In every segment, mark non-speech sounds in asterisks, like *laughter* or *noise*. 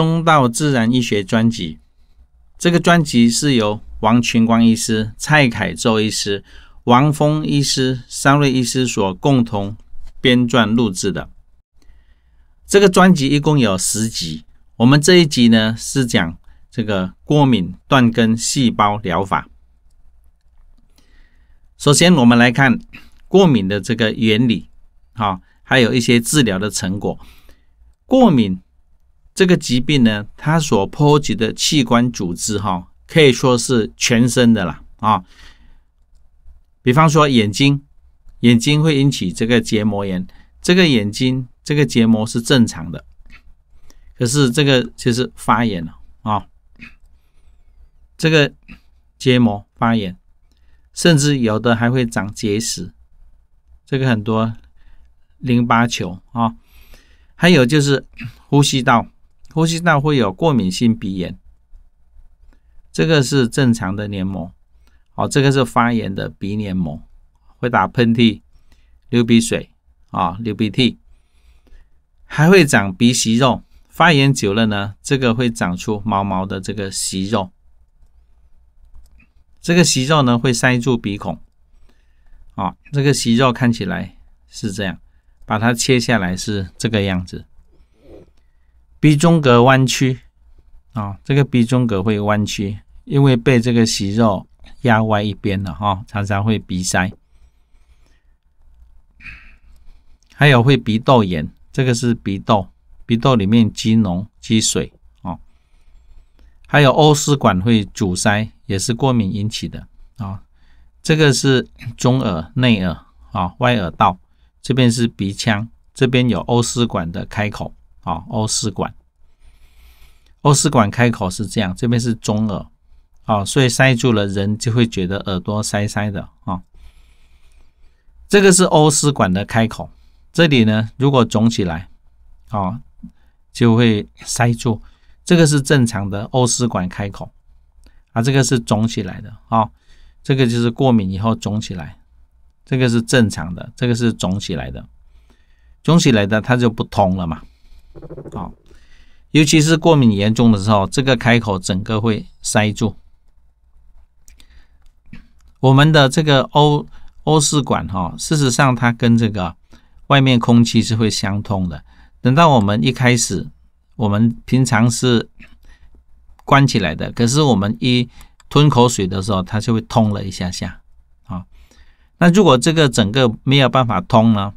中道自然医学专辑，这个专辑是由王群光医师、蔡凯洲医师、王峰医师三位医师所共同编撰录制的。这个专辑一共有十集，我们这一集呢是讲这个过敏断根细胞疗法。首先，我们来看过敏的这个原理，好，还有一些治疗的成果。过敏。这个疾病呢，它所波及的器官组织，哈，可以说是全身的啦，啊，比方说眼睛，眼睛会引起这个结膜炎，这个眼睛这个结膜是正常的，可是这个就是发炎了啊，这个结膜发炎，甚至有的还会长结石，这个很多淋巴球啊，还有就是呼吸道。呼吸道会有过敏性鼻炎，这个是正常的黏膜，哦，这个是发炎的鼻黏膜，会打喷嚏、流鼻水啊，流鼻涕，还会长鼻息肉。发炎久了呢，这个会长出毛毛的这个息肉，这个息肉呢会塞住鼻孔，啊，这个息肉看起来是这样，把它切下来是这个样子。鼻中隔弯曲啊，这个鼻中隔会弯曲，因为被这个息肉压歪一边了哈，常常会鼻塞。还有会鼻窦炎，这个是鼻窦，鼻窦里面积脓、积水啊。还有欧丝管会阻塞，也是过敏引起的啊。这个是中耳、内耳啊、外耳道，这边是鼻腔，这边有欧丝管的开口。啊，欧式管，欧式管开口是这样，这边是中耳，啊，所以塞住了，人就会觉得耳朵塞塞的啊。这个是欧式管的开口，这里呢，如果肿起来，啊，就会塞住。这个是正常的欧式管开口，啊，这个是肿起来的，啊，这个就是过敏以后肿起来，这个是正常的，这个是肿起来的，肿起来的它就不通了嘛。好，尤其是过敏严重的时候，这个开口整个会塞住。我们的这个欧欧式管哈，事实上它跟这个外面空气是会相通的。等到我们一开始，我们平常是关起来的，可是我们一吞口水的时候，它就会通了一下下。啊，那如果这个整个没有办法通呢，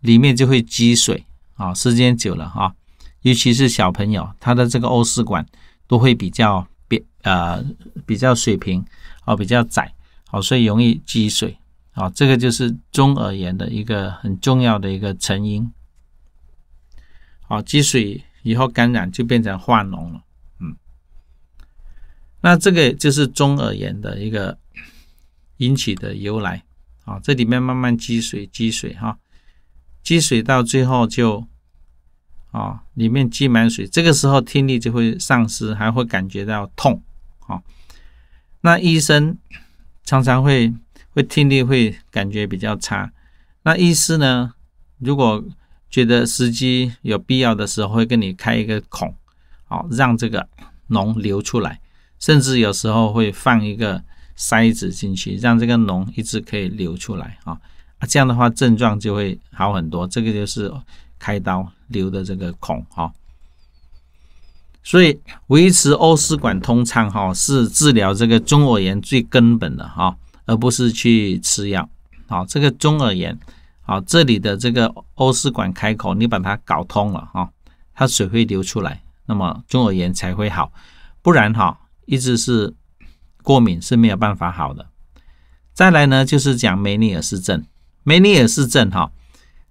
里面就会积水。啊，时间久了啊，尤其是小朋友，他的这个欧式管都会比较扁，呃，比较水平，啊，比较窄，啊，所以容易积水，啊。这个就是中耳炎的一个很重要的一个成因，啊，积水以后感染就变成化脓了，嗯，那这个就是中耳炎的一个引起的由来，啊，这里面慢慢积水，积水哈。积水到最后就，啊，里面积满水，这个时候听力就会丧失，还会感觉到痛，啊，那医生常常会会听力会感觉比较差。那医师呢，如果觉得时机有必要的时候，会跟你开一个孔，啊，让这个脓流出来，甚至有时候会放一个塞子进去，让这个脓一直可以流出来，啊。啊，这样的话症状就会好很多。这个就是开刀留的这个孔哈，所以维持欧氏管通畅哈，是治疗这个中耳炎最根本的哈，而不是去吃药。好，这个中耳炎好，这里的这个欧氏管开口，你把它搞通了哈，它水会流出来，那么中耳炎才会好。不然哈，一直是过敏是没有办法好的。再来呢，就是讲梅尼尔氏症。梅尼尔氏症哈，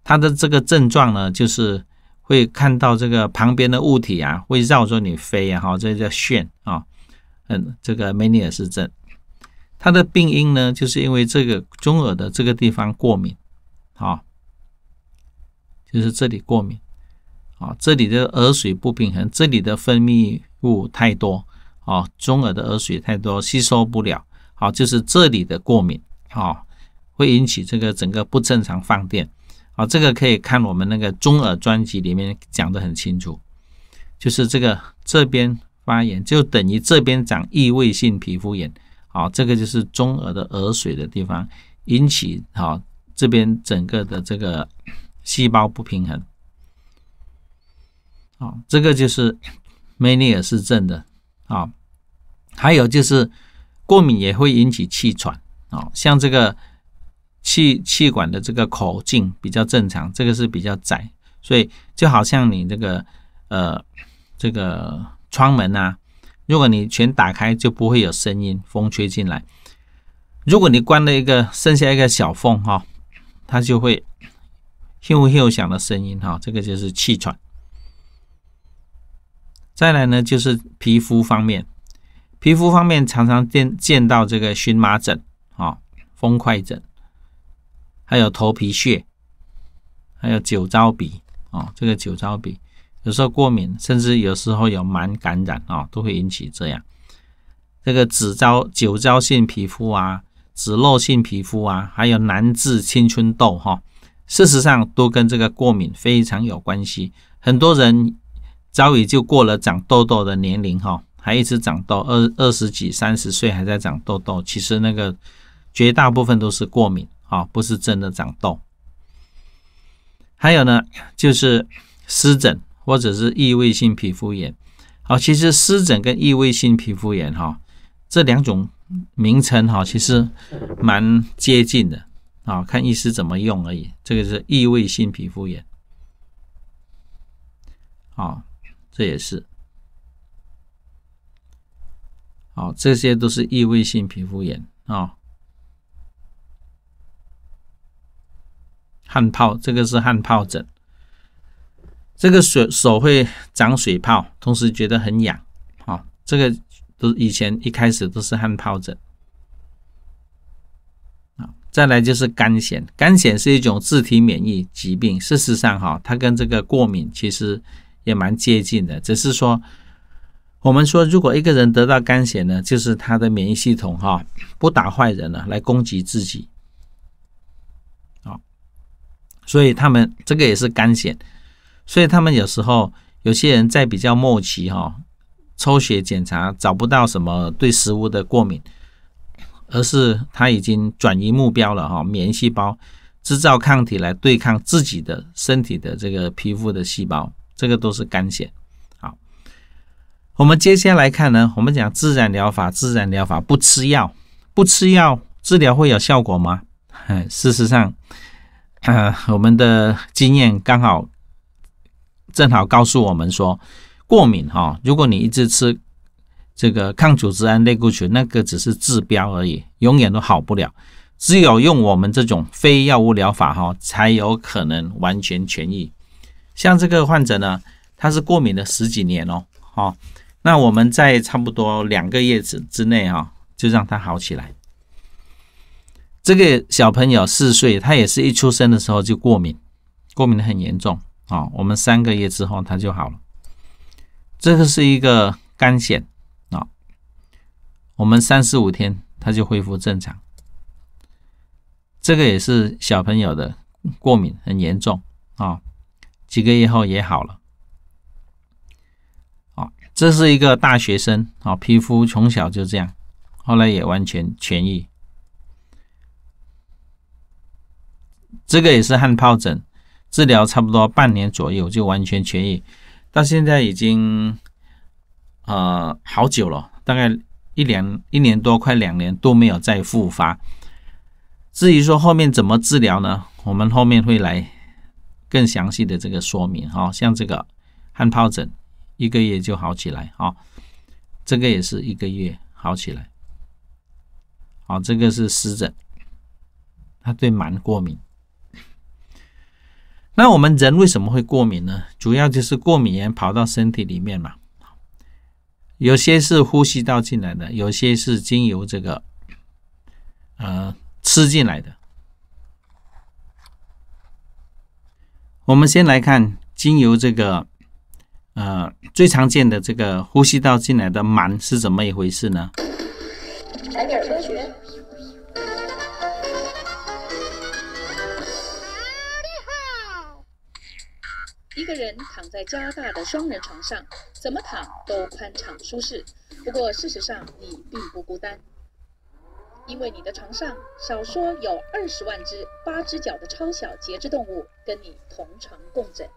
它的这个症状呢，就是会看到这个旁边的物体啊，会绕着你飞啊，哈，这叫眩啊，嗯，这个梅尼尔氏症，它的病因呢，就是因为这个中耳的这个地方过敏，啊，就是这里过敏，啊，这里的耳水不平衡，这里的分泌物太多，啊，中耳的耳水太多，吸收不了，好，就是这里的过敏，啊。会引起这个整个不正常放电，啊，这个可以看我们那个中耳专辑里面讲的很清楚，就是这个这边发炎就等于这边长异位性皮肤炎，啊，这个就是中耳的耳水的地方引起，啊，这边整个的这个细胞不平衡，啊，这个就是梅尼尔氏症的，啊，还有就是过敏也会引起气喘，啊，像这个。气气管的这个口径比较正常，这个是比较窄，所以就好像你这个呃这个窗门啊，如果你全打开就不会有声音，风吹进来；如果你关了一个，剩下一个小缝哈，它就会咻咻响的声音哈，这个就是气喘。再来呢，就是皮肤方面，皮肤方面常常见见到这个荨麻疹啊，风块疹。还有头皮屑，还有酒糟鼻啊，这个酒糟鼻有时候过敏，甚至有时候有螨感染啊，都会引起这样。这个脂糟、酒糟性皮肤啊，脂漏性皮肤啊，还有难治青春痘哈，事实上都跟这个过敏非常有关系。很多人早已就过了长痘痘的年龄哈，还一直长痘，二二十几、三十岁还在长痘痘，其实那个绝大部分都是过敏。啊，不是真的长痘。还有呢，就是湿疹或者是异位性皮肤炎。好，其实湿疹跟异位性皮肤炎哈，这两种名称哈，其实蛮接近的。啊，看医师怎么用而已。这个是异位性皮肤炎。啊，这也是。好，这些都是异位性皮肤炎啊。汗疱，这个是汗疱疹，这个水手会长水泡，同时觉得很痒。哦，这个都以前一开始都是汗疱疹再来就是肝癣，肝癣是一种自体免疫疾病。事实上，哈，它跟这个过敏其实也蛮接近的，只是说我们说，如果一个人得到肝癣呢，就是他的免疫系统哈不打坏人了，来攻击自己。所以他们这个也是肝险，所以他们有时候有些人在比较末期哈，抽血检查找不到什么对食物的过敏，而是他已经转移目标了哈，免疫细胞制造抗体来对抗自己的身体的这个皮肤的细胞，这个都是肝险。好，我们接下来看呢，我们讲自然疗法，自然疗法不吃药，不吃药治疗会有效果吗？嗯，*laughs* 事实上。呃，我们的经验刚好正好告诉我们说，过敏哈，如果你一直吃这个抗组织胺类固醇，那个只是治标而已，永远都好不了。只有用我们这种非药物疗法哈，才有可能完全痊愈。像这个患者呢，他是过敏了十几年哦，哈，那我们在差不多两个月之之内哈，就让他好起来。这个小朋友四岁，他也是一出生的时候就过敏，过敏的很严重啊。我们三个月之后他就好了。这个是一个肝癣啊，我们三十五天他就恢复正常。这个也是小朋友的过敏很严重啊，几个月后也好了。啊，这是一个大学生啊，皮肤从小就这样，后来也完全痊愈。这个也是汗疱疹，治疗差不多半年左右就完全痊愈，到现在已经，呃，好久了，大概一两一年多，快两年都没有再复发。至于说后面怎么治疗呢？我们后面会来更详细的这个说明。哈，像这个汗疱疹，一个月就好起来。哦，这个也是一个月好起来。好，这个是湿疹，他对螨过敏。那我们人为什么会过敏呢？主要就是过敏原跑到身体里面嘛。有些是呼吸道进来的，有些是经由这个呃吃进来的。我们先来看经由这个呃最常见的这个呼吸道进来的螨是怎么一回事呢？一个人躺在加大的双人床上，怎么躺都宽敞舒适。不过事实上你并不孤单，因为你的床上少说有二十万只八只脚的超小节肢动物跟你同床共枕。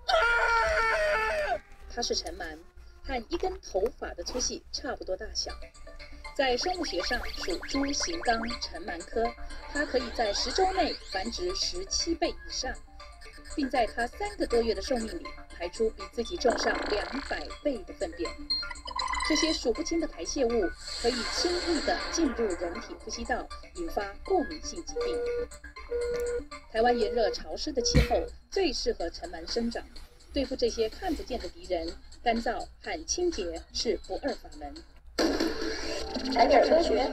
它是尘螨，和一根头发的粗细差不多大小，在生物学上属猪形纲尘螨科，它可以在十周内繁殖十七倍以上。并在它三个多月的寿命里排出比自己重上两百倍的粪便，这些数不清的排泄物可以轻易的进入人体呼吸道，引发过敏性疾病。台湾炎热潮湿的气候最适合尘螨生长，对付这些看不见的敌人，干燥、和清洁是不二法门。来点科学。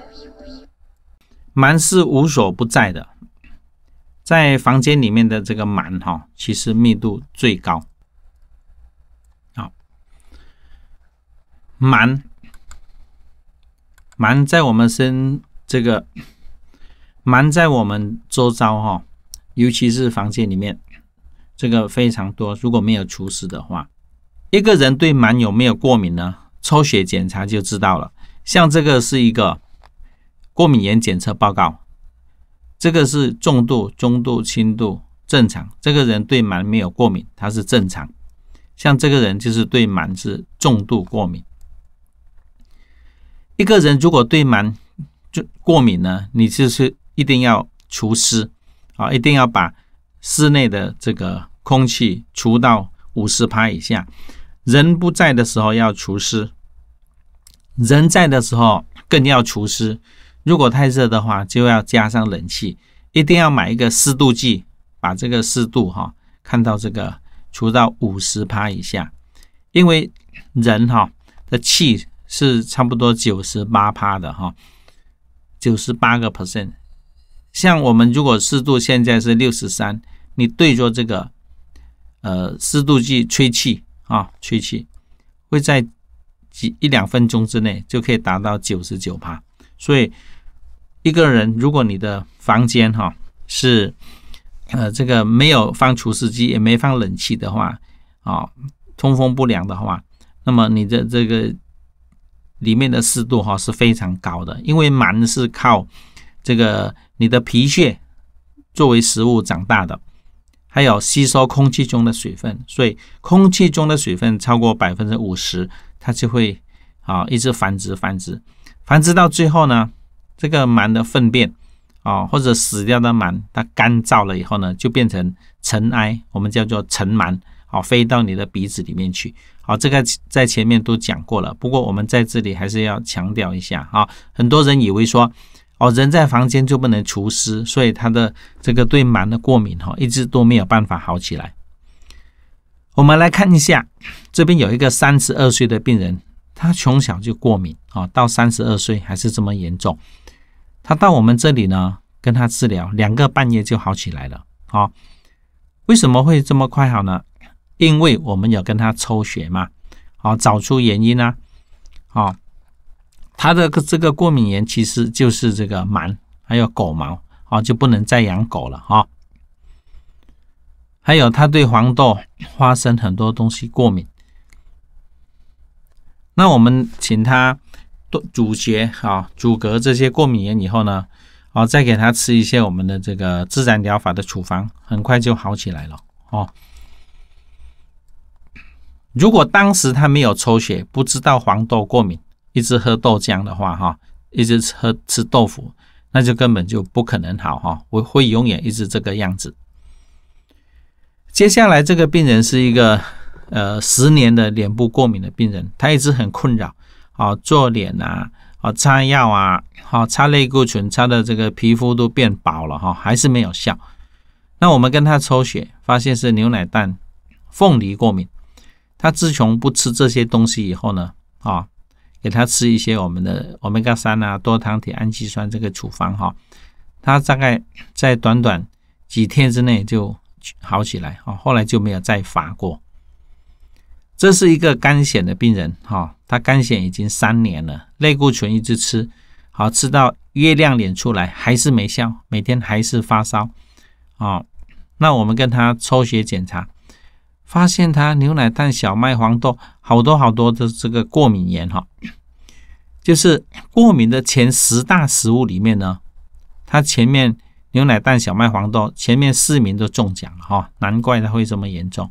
蛮是无所不在的。在房间里面的这个螨哈，其实密度最高。好，螨，螨在我们身这个，螨在我们周遭哈，尤其是房间里面，这个非常多。如果没有除湿的话，一个人对螨有没有过敏呢？抽血检查就知道了。像这个是一个过敏原检测报告。这个是重度、中度、轻度、正常。这个人对螨没有过敏，他是正常。像这个人就是对螨是重度过敏。一个人如果对螨就过敏呢，你就是一定要除湿啊，一定要把室内的这个空气除到五十帕以下。人不在的时候要除湿，人在的时候更要除湿。如果太热的话，就要加上冷气。一定要买一个湿度计，把这个湿度哈，看到这个除到五十帕以下，因为人哈的气是差不多九十八帕的哈，九十八个 percent。像我们如果湿度现在是六十三，你对着这个呃湿度计吹气啊，吹气会在几一两分钟之内就可以达到九十九帕，所以。一个人，如果你的房间哈是呃这个没有放除湿机也没放冷气的话，啊通风不良的话，那么你的这个里面的湿度哈是非常高的，因为螨是靠这个你的皮屑作为食物长大的，还有吸收空气中的水分，所以空气中的水分超过百分之五十，它就会啊一直繁殖繁殖繁殖到最后呢。这个螨的粪便，啊，或者死掉的螨，它干燥了以后呢，就变成尘埃，我们叫做尘螨，哦，飞到你的鼻子里面去，好，这个在前面都讲过了。不过我们在这里还是要强调一下啊，很多人以为说，哦，人在房间就不能除湿，所以他的这个对螨的过敏，哈，一直都没有办法好起来。我们来看一下，这边有一个三十二岁的病人，他从小就过敏，啊，到三十二岁还是这么严重。他到我们这里呢，跟他治疗两个半月就好起来了。好，为什么会这么快好呢？因为我们有跟他抽血嘛，啊，找出原因啊。啊，他的这个过敏源其实就是这个螨，还有狗毛啊，就不能再养狗了啊。还有他对黄豆、花生很多东西过敏。那我们请他。堵阻绝啊、阻隔这些过敏原以后呢，啊，再给他吃一些我们的这个自然疗法的处方，很快就好起来了哦。如果当时他没有抽血，不知道黄豆过敏，一直喝豆浆的话，哈，一直喝吃豆腐，那就根本就不可能好哈，我会永远一直这个样子。接下来这个病人是一个呃十年的脸部过敏的病人，他一直很困扰。哦，做脸啊，哦，擦药啊，哦，擦类固醇，擦的这个皮肤都变薄了哈，还是没有效。那我们跟他抽血，发现是牛奶蛋、凤梨过敏。他自从不吃这些东西以后呢，啊，给他吃一些我们的欧米伽三啊、多糖体氨基酸这个处方哈，他大概在短短几天之内就好起来啊，后来就没有再发过。这是一个肝癣的病人哈。他肝血已经三年了，类固醇一直吃，好吃到月亮脸出来还是没消，每天还是发烧，哦，那我们跟他抽血检查，发现他牛奶、蛋、小麦、黄豆好多好多的这个过敏原哈，就是过敏的前十大食物里面呢，他前面牛奶、蛋、小麦、黄豆前面四名都中奖了哈，难怪他会这么严重。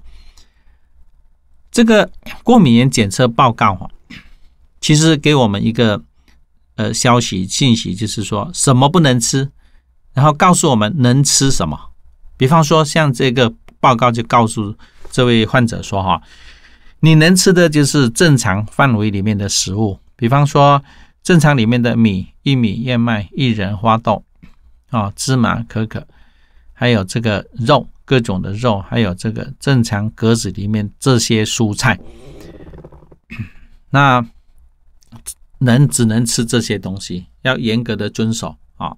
这个过敏原检测报告哈。其实给我们一个呃消息信息，就是说什么不能吃，然后告诉我们能吃什么。比方说，像这个报告就告诉这位患者说，哈，你能吃的就是正常范围里面的食物，比方说正常里面的米、玉米、燕麦、薏仁、花豆啊、芝麻、可可，还有这个肉，各种的肉，还有这个正常格子里面这些蔬菜，*coughs* 那。能只能吃这些东西，要严格的遵守啊！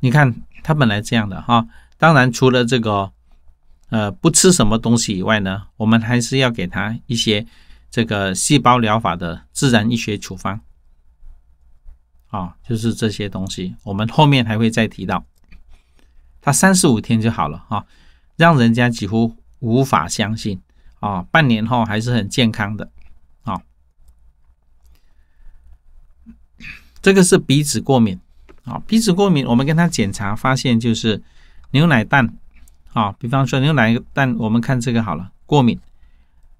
你看他本来这样的哈，当然除了这个呃不吃什么东西以外呢，我们还是要给他一些这个细胞疗法的自然医学处方啊，就是这些东西，我们后面还会再提到。他三十五天就好了啊，让人家几乎无法相信啊，半年后还是很健康的。这个是鼻子过敏啊，鼻子过敏，我们跟他检查发现就是牛奶蛋啊，比方说牛奶蛋，我们看这个好了，过敏。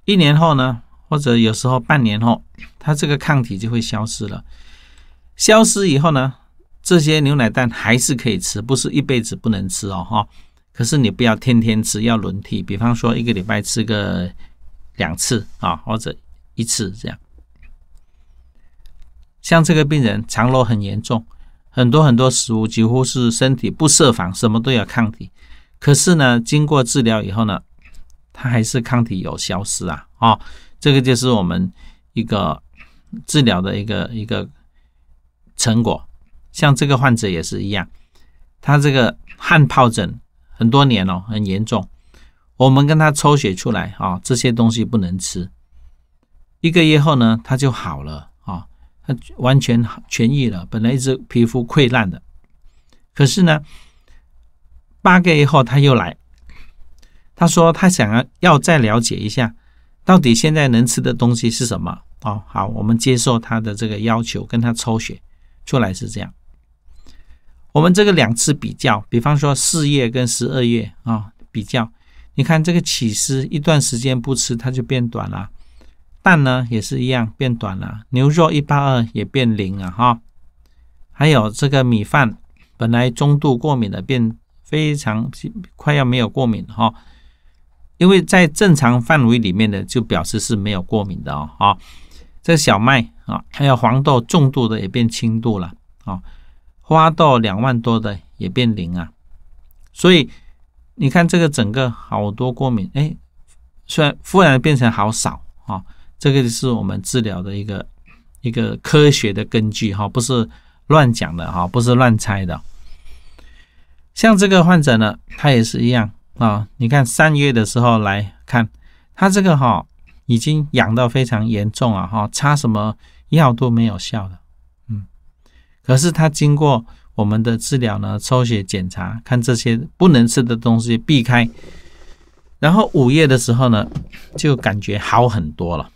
一年后呢，或者有时候半年后，他这个抗体就会消失了。消失以后呢，这些牛奶蛋还是可以吃，不是一辈子不能吃哦，哈。可是你不要天天吃，要轮替。比方说一个礼拜吃个两次啊，或者一次这样。像这个病人肠瘘很严重，很多很多食物几乎是身体不设防，什么都有抗体。可是呢，经过治疗以后呢，他还是抗体有消失啊！啊，这个就是我们一个治疗的一个一个成果。像这个患者也是一样，他这个汗疱疹很多年哦，很严重。我们跟他抽血出来啊，这些东西不能吃。一个月后呢，他就好了。完全痊愈了，本来一直皮肤溃烂的，可是呢，八个月后他又来，他说他想要要再了解一下，到底现在能吃的东西是什么？哦，好，我们接受他的这个要求，跟他抽血出来是这样。我们这个两次比较，比方说四月跟十二月啊，比较，你看这个起司一段时间不吃，它就变短了。蛋呢也是一样变短了，牛肉一八二也变零了哈，还有这个米饭本来中度过敏的变非常快要没有过敏哈，因为在正常范围里面的就表示是没有过敏的哦。这小麦啊还有黄豆重度的也变轻度了啊，花豆两万多的也变零啊，所以你看这个整个好多过敏哎，虽然忽然变成好少啊。这个是我们治疗的一个一个科学的根据哈，不是乱讲的哈，不是乱猜的。像这个患者呢，他也是一样啊。你看三月的时候来看，他这个哈已经痒到非常严重啊哈，擦什么药都没有效的。嗯，可是他经过我们的治疗呢，抽血检查，看这些不能吃的东西避开，然后五月的时候呢，就感觉好很多了。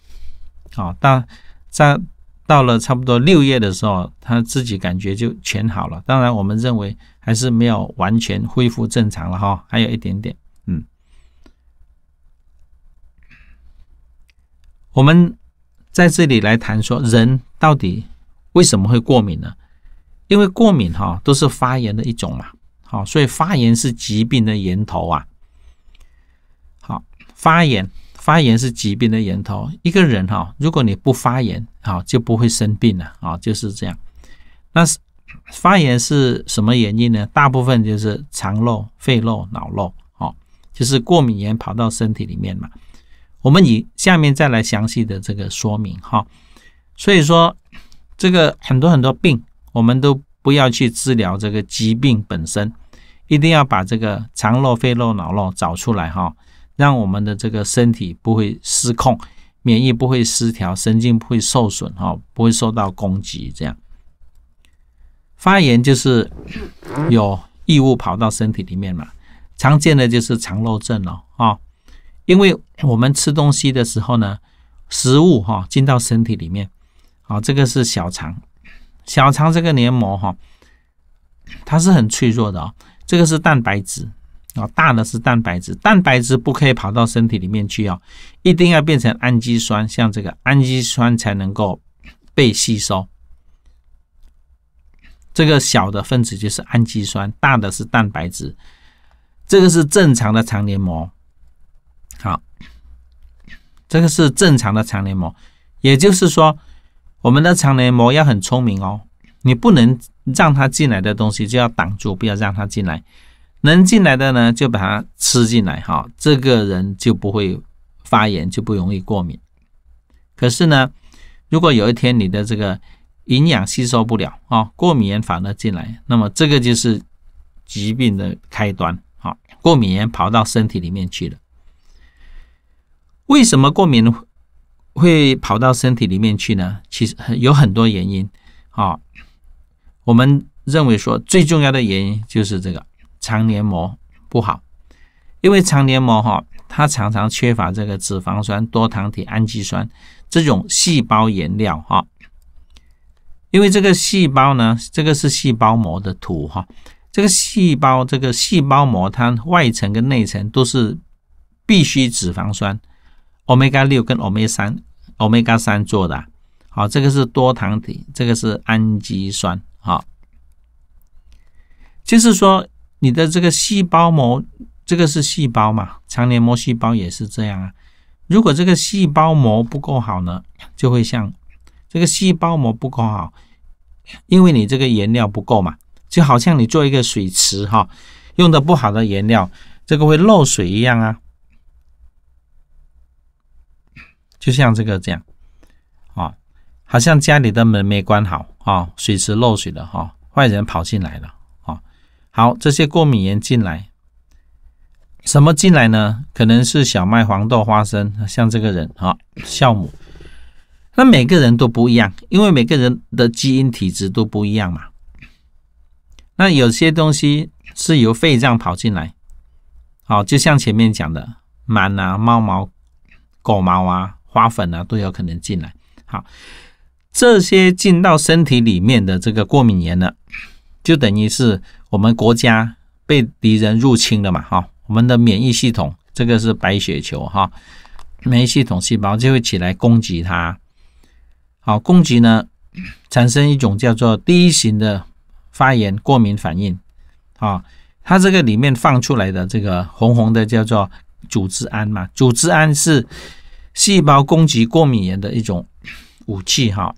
好，到在到了差不多六月的时候，他自己感觉就全好了。当然，我们认为还是没有完全恢复正常了哈，还有一点点。嗯，我们在这里来谈说，人到底为什么会过敏呢？因为过敏哈，都是发炎的一种嘛。好，所以发炎是疾病的源头啊。好，发炎。发炎是疾病的源头。一个人哈，如果你不发炎，哈就不会生病了，啊，就是这样。那是发炎是什么原因呢？大部分就是肠漏、肺漏、脑漏，哦，就是过敏源跑到身体里面嘛。我们以下面再来详细的这个说明哈。所以说，这个很多很多病，我们都不要去治疗这个疾病本身，一定要把这个肠漏、肺漏、脑漏找出来哈。让我们的这个身体不会失控，免疫不会失调，神经不会受损哈，不会受到攻击。这样发炎就是有异物跑到身体里面嘛。常见的就是肠漏症了啊，因为我们吃东西的时候呢，食物哈进到身体里面，哦，这个是小肠，小肠这个黏膜哈，它是很脆弱的哦，这个是蛋白质。啊，大的是蛋白质，蛋白质不可以跑到身体里面去啊，一定要变成氨基酸，像这个氨基酸才能够被吸收。这个小的分子就是氨基酸，大的是蛋白质。这个是正常的肠黏膜，好，这个是正常的肠黏膜。也就是说，我们的肠黏膜要很聪明哦，你不能让它进来的东西就要挡住，不要让它进来。能进来的呢，就把它吃进来，哈，这个人就不会发炎，就不容易过敏。可是呢，如果有一天你的这个营养吸收不了啊，过敏原反而进来，那么这个就是疾病的开端，啊，过敏原跑到身体里面去了。为什么过敏会跑到身体里面去呢？其实有很多原因，啊，我们认为说最重要的原因就是这个。肠黏膜不好，因为肠黏膜哈，它常常缺乏这个脂肪酸、多糖体、氨基酸这种细胞原料哈。因为这个细胞呢，这个是细胞膜的图哈。这个细胞，这个细胞膜，它外层跟内层都是必须脂肪酸、欧米伽六跟欧米伽三、欧米伽三做的。好，这个是多糖体，这个是氨基酸。好，就是说。你的这个细胞膜，这个是细胞嘛？肠黏膜细胞也是这样啊。如果这个细胞膜不够好呢，就会像这个细胞膜不够好，因为你这个颜料不够嘛，就好像你做一个水池哈，用的不好的颜料，这个会漏水一样啊。就像这个这样，啊，好像家里的门没关好啊，水池漏水了哈，坏人跑进来了。好，这些过敏原进来，什么进来呢？可能是小麦、黄豆、花生，像这个人啊，酵母。那每个人都不一样，因为每个人的基因体质都不一样嘛。那有些东西是由肺脏跑进来，好，就像前面讲的螨啊、猫毛、狗毛啊、花粉啊，都有可能进来。好，这些进到身体里面的这个过敏原呢，就等于是。我们国家被敌人入侵了嘛？哈，我们的免疫系统，这个是白血球哈，免疫系统细胞就会起来攻击它。好，攻击呢，产生一种叫做第一型的发炎过敏反应。啊，它这个里面放出来的这个红红的叫做组织胺嘛，组织胺是细胞攻击过敏源的一种武器哈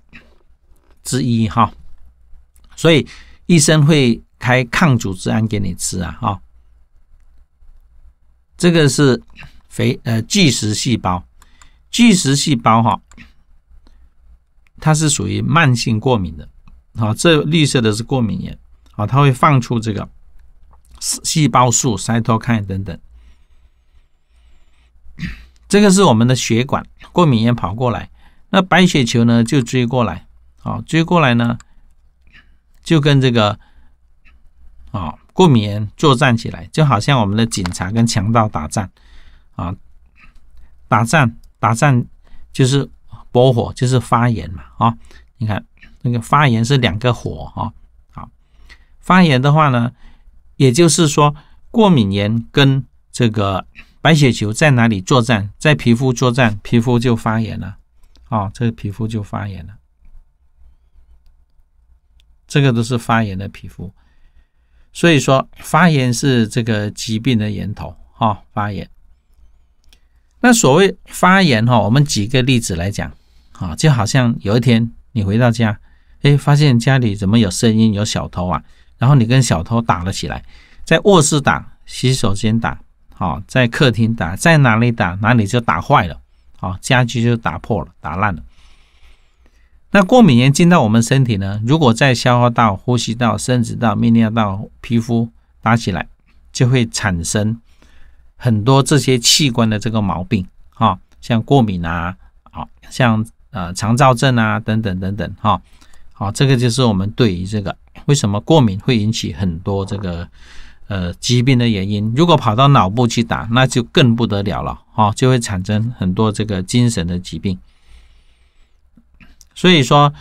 之一哈。所以医生会。开抗组织胺给你吃啊！哈，这个是肥呃巨噬细胞，巨噬细胞哈，它是属于慢性过敏的啊。这绿色的是过敏炎，啊，它会放出这个细胞素、塞托抗等等。这个是我们的血管过敏炎跑过来，那白血球呢就追过来，好追过来呢，就跟这个。啊，过敏炎作战起来，就好像我们的警察跟强盗打仗啊，打仗打仗就是拨火，就是发炎嘛啊！你看那个发炎是两个火啊，好发炎的话呢，也就是说过敏炎跟这个白血球在哪里作战，在皮肤作战，皮肤就发炎了啊，这个皮肤就发炎了，这个都是发炎的皮肤。所以说，发炎是这个疾病的源头哈。发炎，那所谓发炎哈，我们举个例子来讲啊，就好像有一天你回到家，哎，发现家里怎么有声音，有小偷啊，然后你跟小偷打了起来，在卧室打，洗手间打，好，在客厅打，在哪里打哪里就打坏了，好，家具就打破了，打烂了。那过敏原进到我们身体呢？如果在消化道、呼吸道，甚至到泌尿道、皮肤打起来，就会产生很多这些器官的这个毛病啊，像过敏啊，像呃肠燥症啊，等等等等哈。好，这个就是我们对于这个为什么过敏会引起很多这个呃疾病的原因。如果跑到脑部去打，那就更不得了了哈，就会产生很多这个精神的疾病。所以说，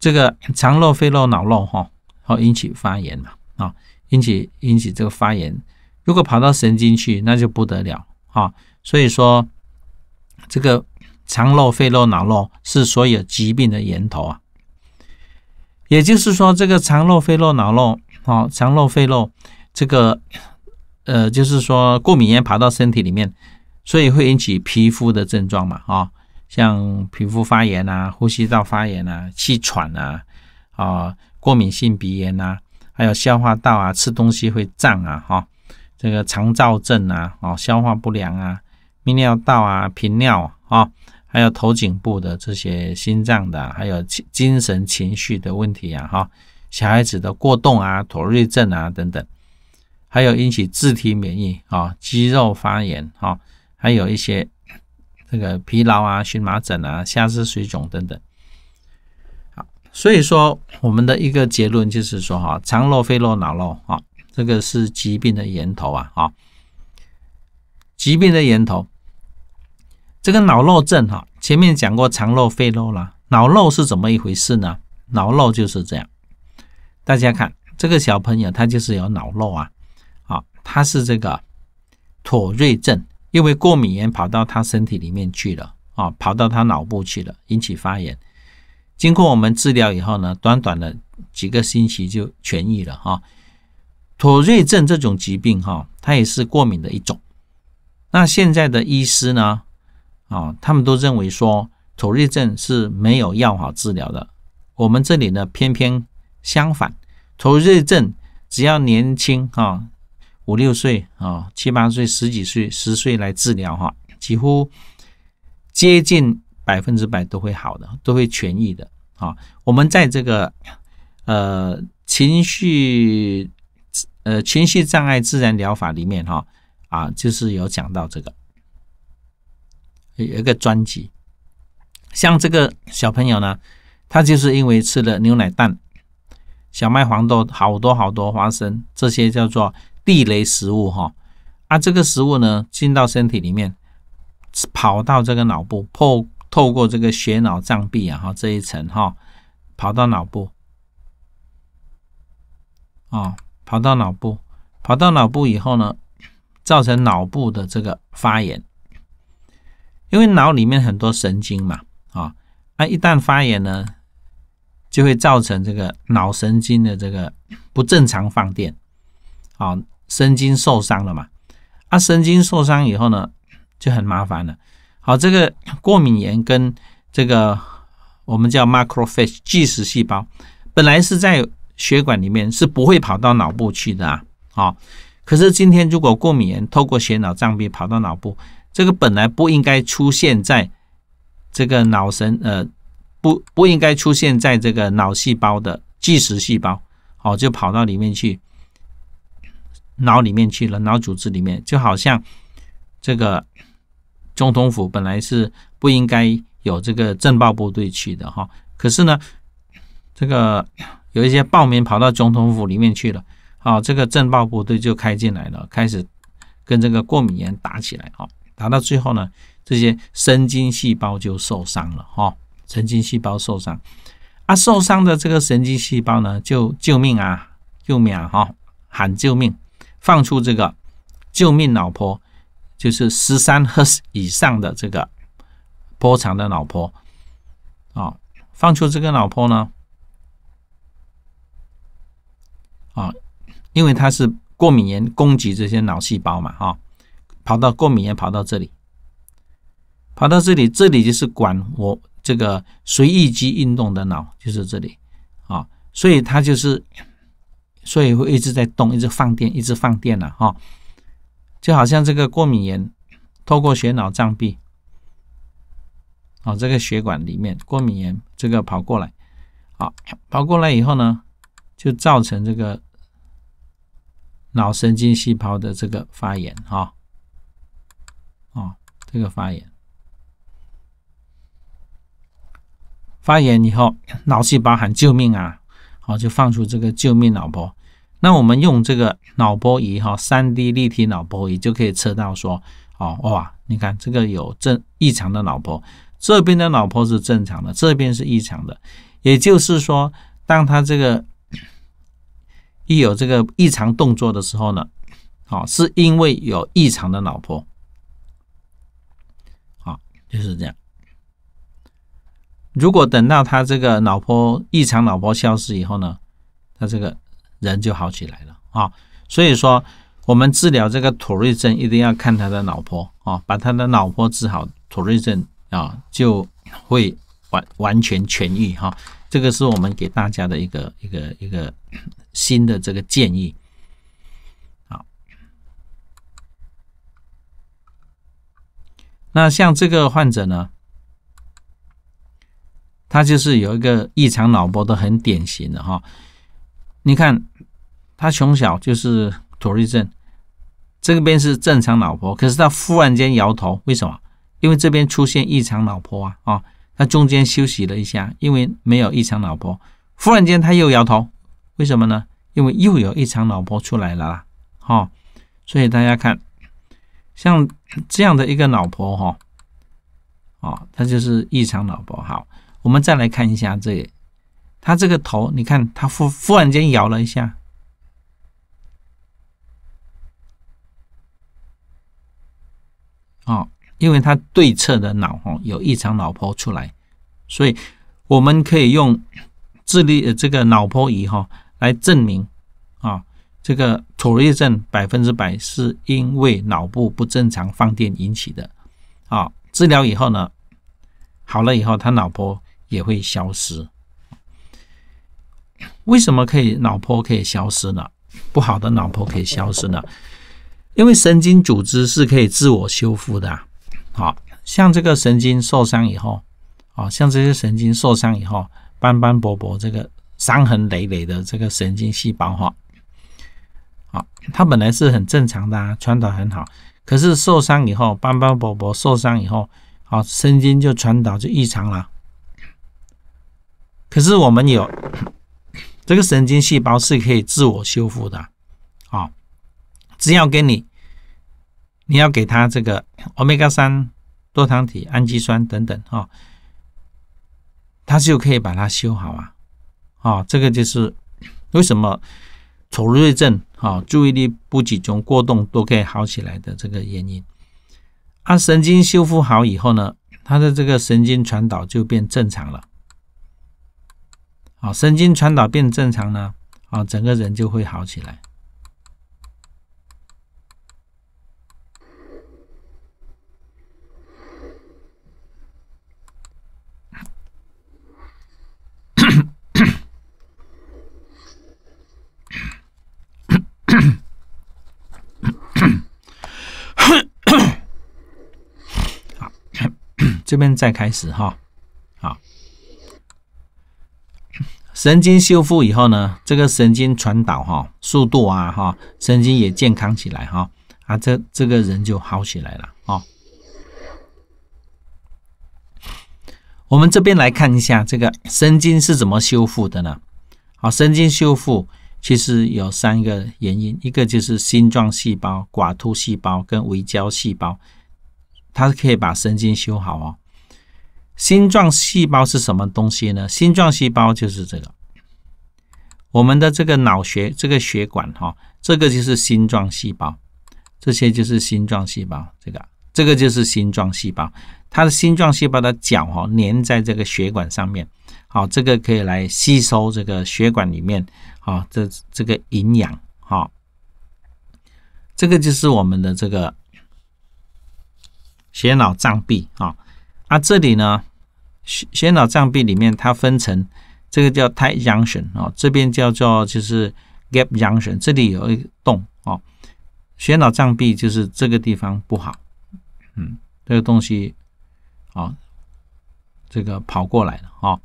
这个肠漏、肺漏、脑漏，哈，好引起发炎嘛？啊，引起引起这个发炎，如果跑到神经去，那就不得了啊！所以说，这个肠漏、肺漏、脑漏是所有疾病的源头啊。也就是说，这个肠漏、肺漏、脑漏，哦，肠漏、肺漏，这个呃，就是说过敏原爬到身体里面，所以会引起皮肤的症状嘛？啊。像皮肤发炎啊，呼吸道发炎啊，气喘啊，啊，过敏性鼻炎啊，还有消化道啊，吃东西会胀啊，哈，这个肠燥症啊，哦，消化不良啊，泌尿道啊，频尿啊，还有头颈部的这些，心脏的，还有精神情绪的问题啊，哈，小孩子的过动啊，妥瑞症啊等等，还有引起自体免疫啊，肌肉发炎啊，还有一些。这个疲劳啊、荨麻疹啊、下肢水肿等等，好，所以说我们的一个结论就是说哈，肠漏、肺漏、脑漏啊，这个是疾病的源头啊，啊，疾病的源头。这个脑漏症哈，前面讲过肠漏、肺漏了，脑漏是怎么一回事呢？脑漏就是这样。大家看这个小朋友，他就是有脑漏啊，啊，他是这个妥瑞症。因为过敏原跑到他身体里面去了啊，跑到他脑部去了，引起发炎。经过我们治疗以后呢，短短的几个星期就痊愈了哈。妥瑞症这种疾病哈，它也是过敏的一种。那现在的医师呢啊，他们都认为说妥瑞症是没有药好治疗的。我们这里呢偏偏相反，妥瑞症只要年轻啊。五六岁啊，七八岁、十几岁、十岁来治疗哈，几乎接近百分之百都会好的，都会痊愈的。啊，我们在这个呃情绪呃情绪障碍自然疗法里面哈啊，就是有讲到这个有一个专辑，像这个小朋友呢，他就是因为吃了牛奶、蛋、小麦、黄豆好多好多花生这些叫做。地雷食物哈，啊，这个食物呢进到身体里面，跑到这个脑部，透透过这个血脑障壁啊，哈，这一层哈，跑到脑部，啊，跑到脑部，跑到脑部以后呢，造成脑部的这个发炎，因为脑里面很多神经嘛，啊，那一旦发炎呢，就会造成这个脑神经的这个不正常放电，啊，神经受伤了嘛？啊，神经受伤以后呢，就很麻烦了。好，这个过敏炎跟这个我们叫 macrophage 即食细胞，本来是在血管里面是不会跑到脑部去的啊。好，可是今天如果过敏炎透过血脑障壁跑到脑部，这个本来不应该出现在这个脑神呃，不不应该出现在这个脑细胞的巨噬细胞，哦，就跑到里面去。脑里面去了，脑组织里面就好像这个总统府本来是不应该有这个政报部队去的哈，可是呢，这个有一些暴民跑到总统府里面去了，啊，这个政报部队就开进来了，开始跟这个过敏源打起来啊，打到最后呢，这些神经细胞就受伤了哈，神经细胞受伤，啊，受伤的这个神经细胞呢就救命啊，救命啊，哈，喊救命。放出这个救命脑波，就是十三赫兹以上的这个波长的脑波啊！放出这个脑波呢啊，因为它是过敏炎攻击这些脑细胞嘛，哈，跑到过敏炎跑到这里，跑到这里，这里就是管我这个随意肌运动的脑，就是这里啊，所以它就是。所以会一直在动，一直放电，一直放电了哈，就好像这个过敏炎透过血脑障壁，哦，这个血管里面过敏炎这个跑过来，啊，跑过来以后呢，就造成这个脑神经细胞的这个发炎哈，啊，这个发炎，发炎以后，脑细胞喊救命啊！好，就放出这个救命脑波。那我们用这个脑波仪，哈，三 D 立体脑波仪就可以测到，说，哦，哇，你看这个有正异常的脑波，这边的脑波是正常的，这边是异常的。也就是说，当他这个一有这个异常动作的时候呢，好，是因为有异常的脑波，好，就是这样。如果等到他这个脑波异常，脑波消失以后呢，他这个人就好起来了啊。所以说，我们治疗这个妥瑞症一定要看他的脑波啊，把他的脑波治好，妥瑞症啊就会完完全痊愈哈。这个是我们给大家的一个一个一个 *coughs* 新的这个建议。那像这个患者呢？他就是有一个异常脑波的，很典型的哈。你看，他从小就是妥瑞症，这边是正常脑波，可是他忽然间摇头，为什么？因为这边出现异常脑波啊啊！他中间休息了一下，因为没有异常脑波，忽然间他又摇头，为什么呢？因为又有异常脑波出来了哈。所以大家看，像这样的一个脑波哈，啊，他就是异常脑波好。我们再来看一下这，他这个头，你看他忽忽然间摇了一下，啊，因为他对侧的脑哦有异常脑波出来，所以我们可以用智力这个脑波仪哈来证明啊，这个妥瑞症百分之百是因为脑部不正常放电引起的，啊，治疗以后呢，好了以后他脑波。也会消失。为什么可以脑泡可以消失呢？不好的脑泡可以消失呢？因为神经组织是可以自我修复的。好像这个神经受伤以后，啊，像这些神经受伤以后，斑斑驳驳，这个伤痕累累的这个神经细胞，哈，啊，它本来是很正常的啊，传导很好。可是受伤以后，斑斑驳驳，受伤以后，啊，神经就传导就异常了。可是我们有这个神经细胞是可以自我修复的啊！只要给你，你要给他这个欧米伽三多糖体、氨基酸等等啊，它就可以把它修好啊！啊，这个就是为什么丑瑞症、啊注意力不集中、过动都可以好起来的这个原因。啊，神经修复好以后呢，它的这个神经传导就变正常了。好，神经传导变正常呢，好，整个人就会好起来。*coughs* *coughs* 这边再开始哈。神经修复以后呢，这个神经传导哈速度啊哈，神经也健康起来哈啊，这这个人就好起来了哦。我们这边来看一下这个神经是怎么修复的呢？好，神经修复其实有三个原因，一个就是心状细胞、寡突细胞跟微胶细胞，它是可以把神经修好哦。心状细胞是什么东西呢？心状细胞就是这个，我们的这个脑血这个血管哈，这个就是心状细胞，这些就是心状细胞，这个这个就是心状细胞，它的心状细胞的角哈粘在这个血管上面，好，这个可以来吸收这个血管里面啊这这个营养啊，这个就是我们的这个血脑障壁啊。那这里呢，血脑障壁里面它分成，这个叫 tight junction 啊，这边叫做就是 gap junction，这里有一个洞啊。血脑障壁就是这个地方不好，嗯，这个东西啊，这个跑过来了啊。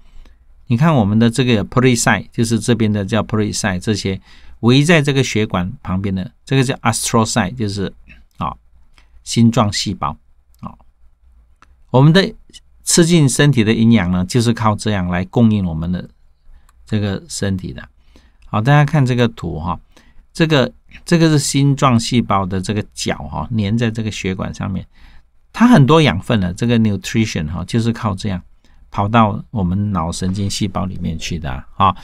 你看我们的这个 p e r i c y e 就是这边的叫 p e r i c y e 这些围在这个血管旁边的，这个叫 astrocyte，就是啊，星状细胞。我们的吃进身体的营养呢，就是靠这样来供应我们的这个身体的。好，大家看这个图哈，这个这个是心状细胞的这个角哈，粘在这个血管上面，它很多养分的。这个 nutrition 哈，就是靠这样跑到我们脑神经细胞里面去的啊。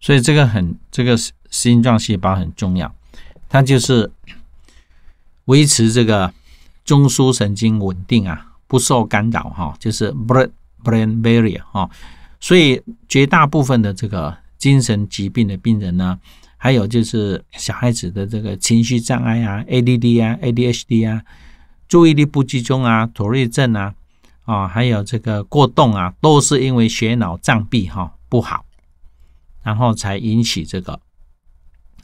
所以这个很，这个心状细胞很重要。它就是维持这个中枢神经稳定啊，不受干扰哈，就是 brain brain barrier 哈。所以绝大部分的这个精神疾病的病人呢，还有就是小孩子的这个情绪障碍啊，ADD 啊，ADHD 啊，注意力不集中啊，多虑症啊，啊，还有这个过动啊，都是因为血脑障壁哈不好，然后才引起这个。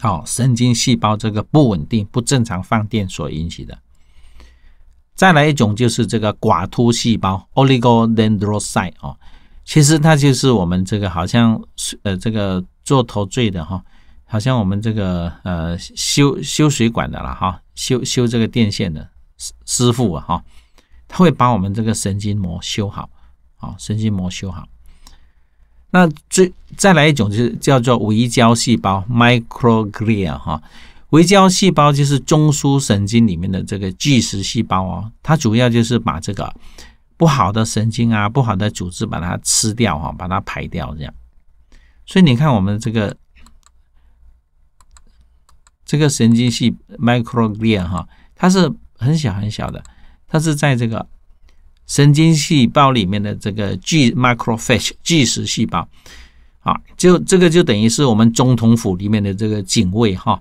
好，神经细胞这个不稳定、不正常放电所引起的。再来一种就是这个寡突细胞 （oligodendrocyte） 哦，其实它就是我们这个好像呃，这个做头坠的哈，好像我们这个呃修修水管的了哈，修修这个电线的师师傅啊哈，他会把我们这个神经膜修好，啊，神经膜修好。那最再来一种就是叫做微胶细胞 （microglia） 哈，微胶细胞就是中枢神经里面的这个巨噬细胞哦，它主要就是把这个不好的神经啊、不好的组织把它吃掉哈，把它排掉这样。所以你看，我们这个这个神经系 microglia 哈，它是很小很小的，它是在这个。神经细胞里面的这个巨 m i c r o f i c h 巨噬细胞，啊，就这个就等于是我们总统府里面的这个警卫哈。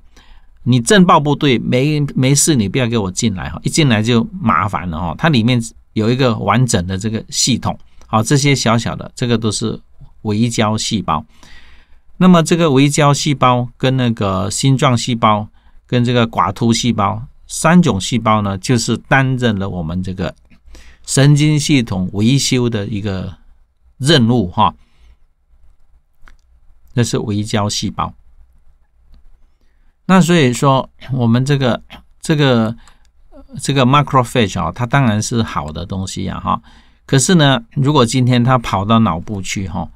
你政报部队没没事，你不要给我进来哈，一进来就麻烦了哈。它里面有一个完整的这个系统，好，这些小小的这个都是围胶细胞。那么这个围胶细胞跟那个星状细胞跟这个寡突细胞三种细胞呢，就是担任了我们这个。神经系统维修的一个任务哈，那是维胶细胞。那所以说，我们这个这个这个 m i c r o f a g e 啊，它当然是好的东西呀哈。可是呢，如果今天它跑到脑部去哈，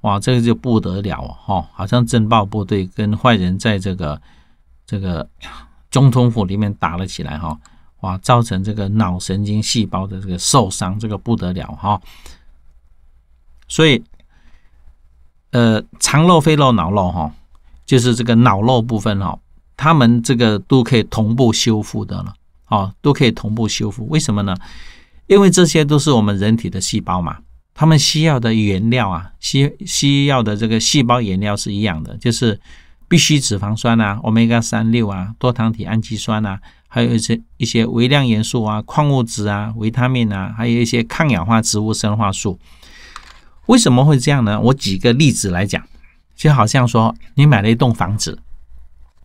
哇，这个就不得了哈，好像侦爆部队跟坏人在这个这个总统府里面打了起来哈。哇！造成这个脑神经细胞的这个受伤，这个不得了哈。所以，呃，肠漏、肺漏、脑漏哈，就是这个脑漏部分哦，它们这个都可以同步修复的了。哦，都可以同步修复，为什么呢？因为这些都是我们人体的细胞嘛，它们需要的原料啊，需需要的这个细胞原料是一样的，就是必需脂肪酸啊、欧米伽三六啊、多糖体氨基酸啊。还有一些一些微量元素啊、矿物质啊、维他命啊，还有一些抗氧化植物生化素。为什么会这样呢？我举个例子来讲，就好像说你买了一栋房子，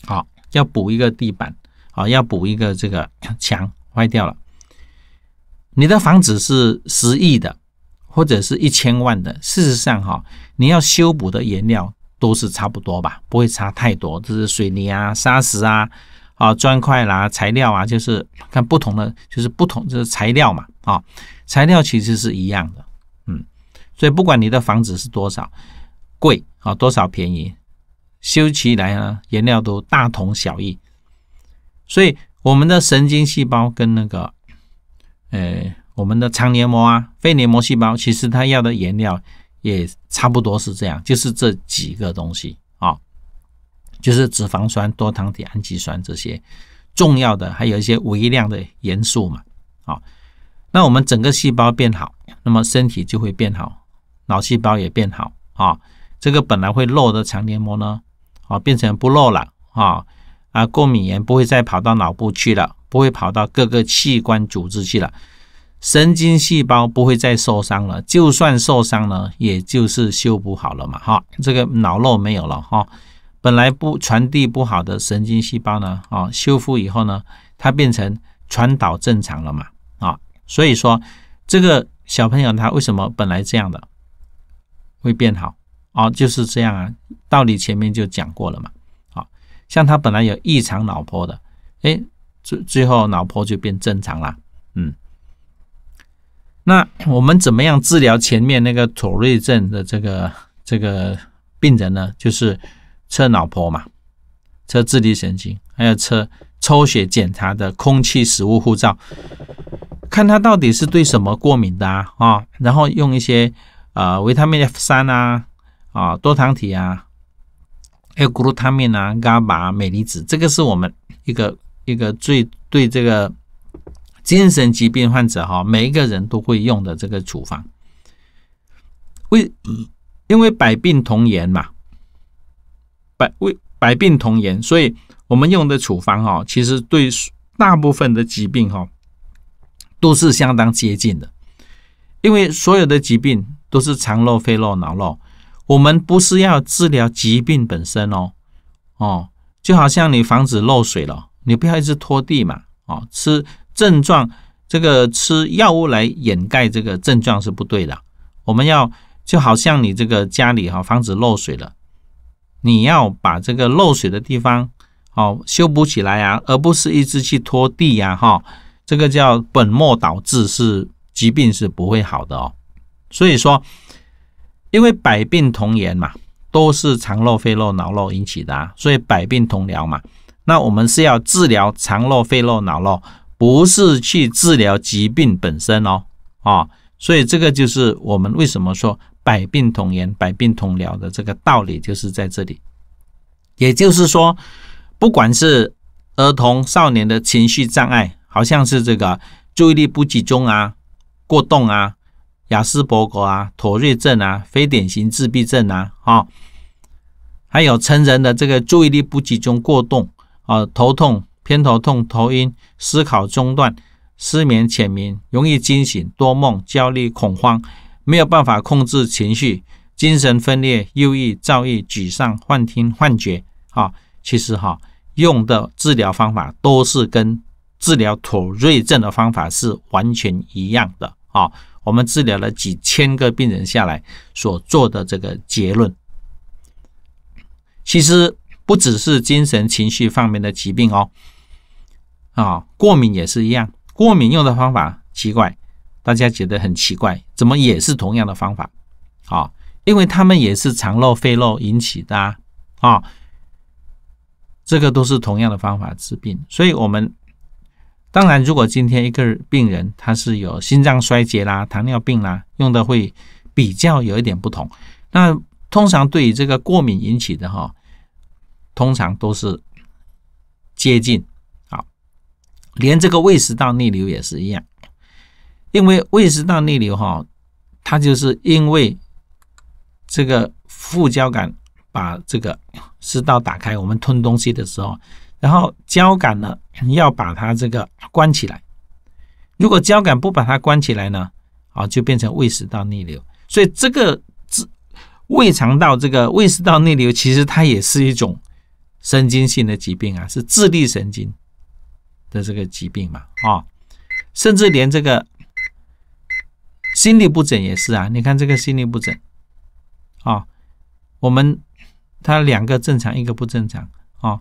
好要补一个地板，啊要补一个这个墙坏掉了，你的房子是十亿的或者是一千万的，事实上哈，你要修补的原料都是差不多吧，不会差太多，就是水泥啊、砂石啊。啊，砖块啦，材料啊，就是看不同的，就是不同就是材料嘛，啊，材料其实是一样的，嗯，所以不管你的房子是多少贵啊，多少便宜，修起来呢，原料都大同小异。所以我们的神经细胞跟那个，呃，我们的肠黏膜啊、肺黏膜细胞，其实它要的原料也差不多是这样，就是这几个东西啊。就是脂肪酸、多糖体、氨基酸这些重要的，还有一些微量的元素嘛。好，那我们整个细胞变好，那么身体就会变好，脑细胞也变好啊。这个本来会漏的肠黏膜呢，啊，变成不漏了啊啊，过敏炎不会再跑到脑部去了，不会跑到各个器官组织去了，神经细胞不会再受伤了。就算受伤了，也就是修补好了嘛。哈，这个脑漏没有了哈。本来不传递不好的神经细胞呢，啊，修复以后呢，它变成传导正常了嘛，啊，所以说这个小朋友他为什么本来这样的会变好啊，就是这样啊，道理前面就讲过了嘛，啊，像他本来有异常脑波的，哎，最最后脑波就变正常了，嗯，那我们怎么样治疗前面那个妥瑞症的这个这个病人呢？就是。测脑波嘛，测智力神经，还有测抽血检查的空气食物护照，看他到底是对什么过敏的啊？然后用一些呃维他命 F 三啊啊多糖体啊，还有谷胱 n e 啊，加啊、镁离子，这个是我们一个一个最对这个精神疾病患者哈，每一个人都会用的这个处方。为因为百病同源嘛。百为百病同源，所以我们用的处方哈，其实对大部分的疾病哈都是相当接近的。因为所有的疾病都是肠漏、肺漏、脑漏，我们不是要治疗疾病本身哦哦，就好像你房子漏水了，你不要一直拖地嘛，哦，吃症状这个吃药物来掩盖这个症状是不对的。我们要就好像你这个家里哈，房子漏水了。你要把这个漏水的地方，哦，修补起来啊，而不是一直去拖地呀，哈，这个叫本末倒置，是疾病是不会好的哦。所以说，因为百病同源嘛，都是肠漏、肺漏、脑漏引起的啊，所以百病同疗嘛。那我们是要治疗肠漏、肺漏、脑漏，不是去治疗疾病本身哦，啊，所以这个就是我们为什么说。百病同源，百病同疗的这个道理就是在这里。也就是说，不管是儿童、少年的情绪障碍，好像是这个注意力不集中啊、过动啊、雅斯伯格啊、妥瑞症啊、非典型自闭症啊，哦，还有成人的这个注意力不集中、过动啊、头痛、偏头痛、头晕、思考中断、失眠、浅眠、容易惊醒、多梦、焦虑、恐慌。没有办法控制情绪、精神分裂、忧郁、躁郁、沮丧、幻听、幻觉，啊，其实哈，用的治疗方法都是跟治疗妥瑞症的方法是完全一样的，啊，我们治疗了几千个病人下来所做的这个结论，其实不只是精神情绪方面的疾病哦，啊，过敏也是一样，过敏用的方法奇怪。大家觉得很奇怪，怎么也是同样的方法？啊，因为他们也是肠漏、肺漏引起的啊，这个都是同样的方法治病。所以，我们当然，如果今天一个病人他是有心脏衰竭啦、糖尿病啦，用的会比较有一点不同。那通常对于这个过敏引起的哈，通常都是接近啊，连这个胃食道逆流也是一样。因为胃食道逆流哈，它就是因为这个副交感把这个食道打开，我们吞东西的时候，然后交感呢要把它这个关起来。如果交感不把它关起来呢，啊，就变成胃食道逆流。所以这个胃肠道这个胃食道逆流，其实它也是一种神经性的疾病啊，是智力神经的这个疾病嘛啊，甚至连这个。心律不整也是啊，你看这个心律不整，啊，我们它两个正常，一个不正常啊。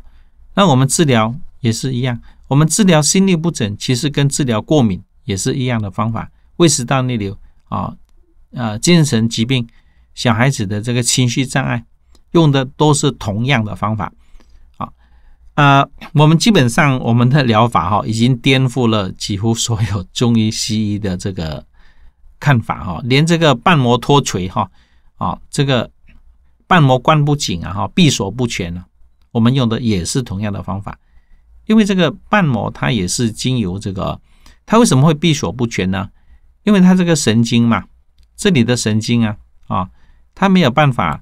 那我们治疗也是一样，我们治疗心律不整，其实跟治疗过敏也是一样的方法。胃食道逆流啊，呃，精神疾病，小孩子的这个情绪障碍，用的都是同样的方法。啊，呃，我们基本上我们的疗法哈，已经颠覆了几乎所有中医西医的这个。看法哈，连这个瓣膜脱垂哈，啊，这个瓣膜关不紧啊，哈，闭锁不全啊，我们用的也是同样的方法，因为这个瓣膜它也是经由这个，它为什么会闭锁不全呢？因为它这个神经嘛，这里的神经啊，啊，它没有办法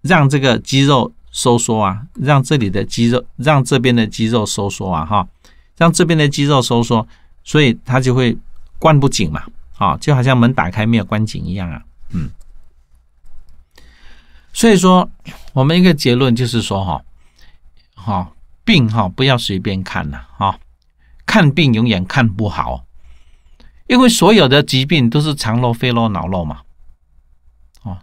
让这个肌肉收缩啊，让这里的肌肉，让这边的肌肉收缩啊，哈，让这边的肌肉收缩，所以它就会。关不紧嘛，啊，就好像门打开没有关紧一样啊，嗯，所以说我们一个结论就是说哈，哈，病哈不要随便看了哈，看病永远看不好，因为所有的疾病都是肠漏、肺漏、脑漏嘛，哦，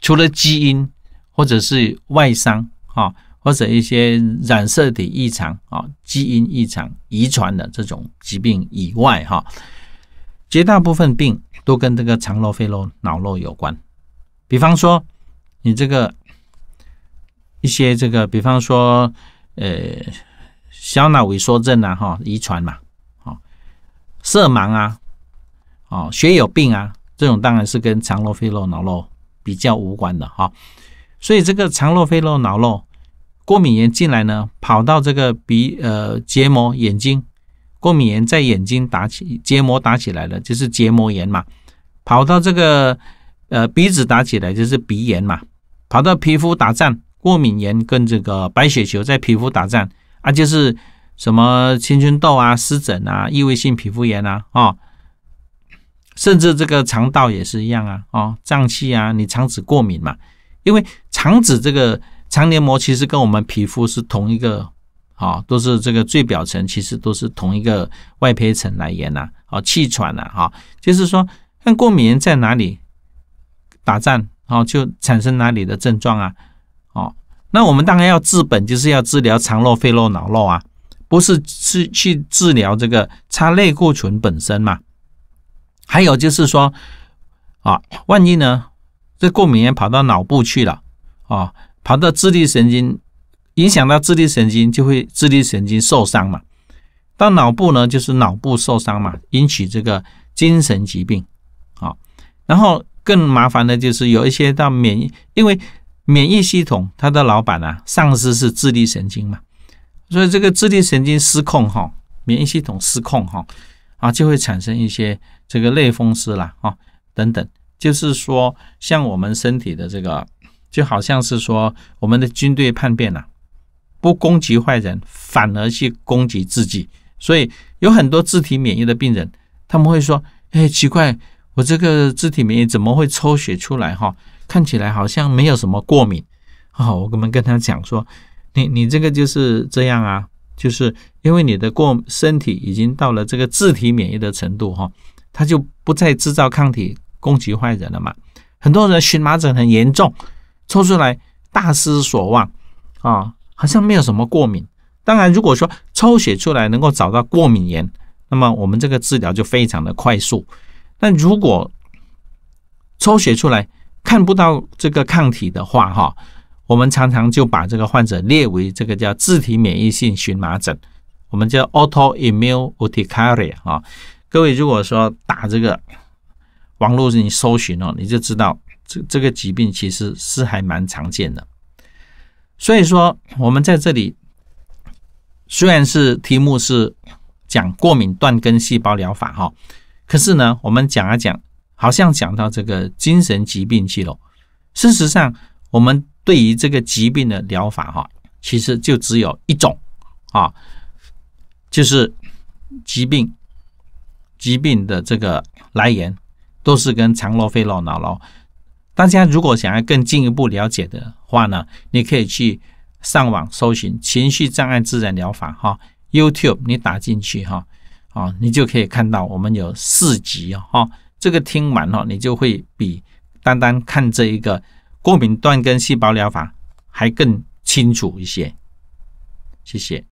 除了基因或者是外伤啊，或者一些染色体异常啊、基因异常遗传的这种疾病以外哈。绝大部分病都跟这个肠漏、肺漏、脑漏有关。比方说，你这个一些这个，比方说，呃，小脑萎缩症啊，哈，遗传嘛，啊，色盲啊，哦，血友病啊，这种当然是跟肠漏、肺漏、脑漏比较无关的哈。所以这个肠漏、肺漏、脑漏，过敏原进来呢，跑到这个鼻、呃，结膜、眼睛。过敏炎在眼睛打起结膜打起来了，就是结膜炎嘛；跑到这个呃鼻子打起来，就是鼻炎嘛；跑到皮肤打仗，过敏炎跟这个白血球在皮肤打仗啊，就是什么青春痘啊、湿疹啊、异位性皮肤炎啊，哦，甚至这个肠道也是一样啊，哦，胀气啊，你肠子过敏嘛？因为肠子这个肠黏膜其实跟我们皮肤是同一个。啊，都是这个最表层，其实都是同一个外胚层来源呐。啊，气喘呐，哈，就是说，看过敏源在哪里打仗，然后就产生哪里的症状啊。哦，那我们当然要治本，就是要治疗肠漏、肺漏、脑漏啊，不是治去治疗这个差类固醇本身嘛。还有就是说，啊，万一呢，这过敏源跑到脑部去了，啊，跑到智力神经。影响到自律神经，就会自律神经受伤嘛？到脑部呢，就是脑部受伤嘛，引起这个精神疾病。啊。然后更麻烦的就是有一些到免疫，因为免疫系统它的老板啊，上司是自律神经嘛，所以这个自律神经失控哈，免疫系统失控哈，啊，就会产生一些这个类风湿啦啊等等，就是说像我们身体的这个，就好像是说我们的军队叛变了。不攻击坏人，反而去攻击自己，所以有很多自体免疫的病人，他们会说：“哎，奇怪，我这个自体免疫怎么会抽血出来？哈，看起来好像没有什么过敏啊。”我我们跟他讲说：“你你这个就是这样啊，就是因为你的过身体已经到了这个自体免疫的程度哈，他就不再制造抗体攻击坏人了嘛。很多人荨麻疹很严重，抽出来大失所望啊。”好像没有什么过敏。当然，如果说抽血出来能够找到过敏原，那么我们这个治疗就非常的快速。但如果抽血出来看不到这个抗体的话，哈，我们常常就把这个患者列为这个叫自体免疫性荨麻疹，我们叫 autoimmune urticaria 啊。各位，如果说打这个网络你搜寻哦，你就知道这这个疾病其实是还蛮常见的。所以说，我们在这里虽然是题目是讲过敏断根细胞疗法哈，可是呢，我们讲啊讲，好像讲到这个精神疾病去了。事实上，我们对于这个疾病的疗法哈，其实就只有一种啊，就是疾病疾病的这个来源都是跟长罗非罗脑喽。大家如果想要更进一步了解的。话呢，你可以去上网搜寻情绪障碍自然疗法哈，YouTube 你打进去哈，啊，你就可以看到我们有四集哦哈，这个听完了你就会比单单看这一个过敏断根细胞疗法还更清楚一些，谢谢。